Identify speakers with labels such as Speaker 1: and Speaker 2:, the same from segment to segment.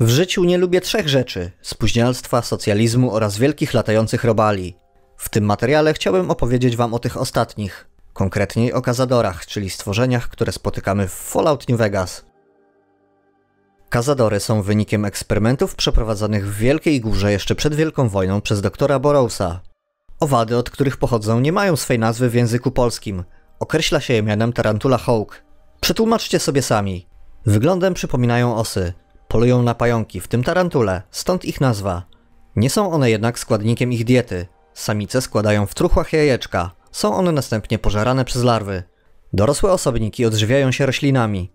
Speaker 1: W życiu nie lubię trzech rzeczy: spóźnialstwa, socjalizmu oraz wielkich latających robali. W tym materiale chciałbym opowiedzieć Wam o tych ostatnich, konkretniej o kazadorach, czyli stworzeniach, które spotykamy w Fallout New Vegas. Kazadory są wynikiem eksperymentów przeprowadzonych w Wielkiej Górze jeszcze przed Wielką Wojną przez doktora Borowsa. Owady, od których pochodzą, nie mają swej nazwy w języku polskim. Określa się je mianem Tarantula Hawk. Przetłumaczcie sobie sami. Wyglądem przypominają osy, polują na pająki, w tym tarantule, stąd ich nazwa. Nie są one jednak składnikiem ich diety. Samice składają w truchłach jajeczka, są one następnie pożerane przez larwy. Dorosłe osobniki odżywiają się roślinami.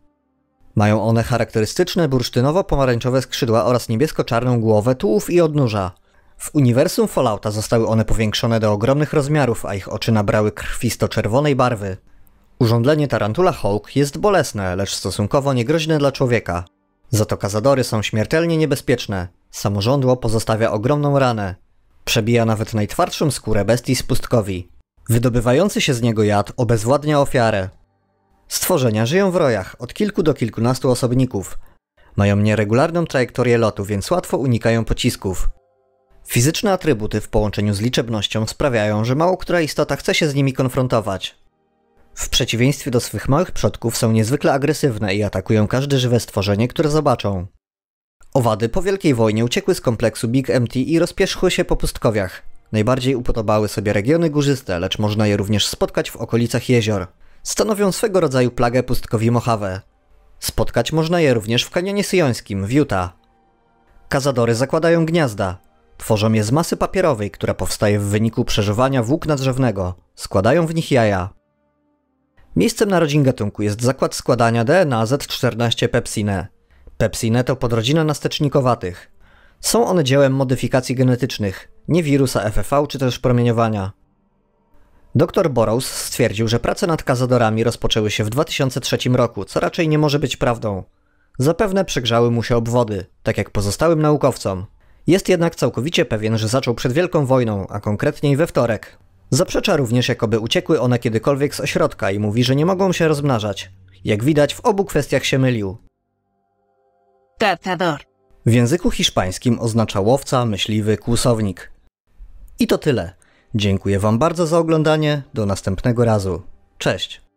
Speaker 1: Mają one charakterystyczne bursztynowo-pomarańczowe skrzydła oraz niebiesko-czarną głowę, tułów i odnóża. W uniwersum Fallouta zostały one powiększone do ogromnych rozmiarów, a ich oczy nabrały krwisto-czerwonej barwy. Urządlenie tarantula Hawk jest bolesne, lecz stosunkowo niegroźne dla człowieka. Zatoka Zadory są śmiertelnie niebezpieczne. Samorządło pozostawia ogromną ranę. Przebija nawet najtwardszą skórę bestii z pustkowi. Wydobywający się z niego jad obezwładnia ofiarę. Stworzenia żyją w rojach od kilku do kilkunastu osobników. Mają nieregularną trajektorię lotu, więc łatwo unikają pocisków. Fizyczne atrybuty w połączeniu z liczebnością sprawiają, że mało która istota chce się z nimi konfrontować. W przeciwieństwie do swych małych przodków są niezwykle agresywne i atakują każde żywe stworzenie, które zobaczą. Owady po Wielkiej Wojnie uciekły z kompleksu Big MT i rozpierzchły się po pustkowiach. Najbardziej upodobały sobie regiony górzyste, lecz można je również spotkać w okolicach jezior. Stanowią swego rodzaju plagę pustkowi Mojave. Spotkać można je również w kanionie syjońskim w Utah. Kazadory zakładają gniazda. Tworzą je z masy papierowej, która powstaje w wyniku przeżywania włókna drzewnego. Składają w nich jaja. Miejscem narodzin gatunku jest zakład składania DNA Z14 pepsine. Pepsine to podrodzina nastecznikowatych. Są one dziełem modyfikacji genetycznych, nie wirusa FFV czy też promieniowania. Dr Burrows stwierdził, że prace nad kazadorami rozpoczęły się w 2003 roku, co raczej nie może być prawdą. Zapewne przegrzały mu się obwody, tak jak pozostałym naukowcom. Jest jednak całkowicie pewien, że zaczął przed Wielką Wojną, a konkretniej we wtorek, Zaprzecza również, jakoby uciekły one kiedykolwiek z ośrodka i mówi, że nie mogą się rozmnażać. Jak widać, w obu kwestiach się mylił. Cazador. W języku hiszpańskim oznacza łowca, myśliwy, kłusownik. I to tyle. Dziękuję Wam bardzo za oglądanie. Do następnego razu. Cześć.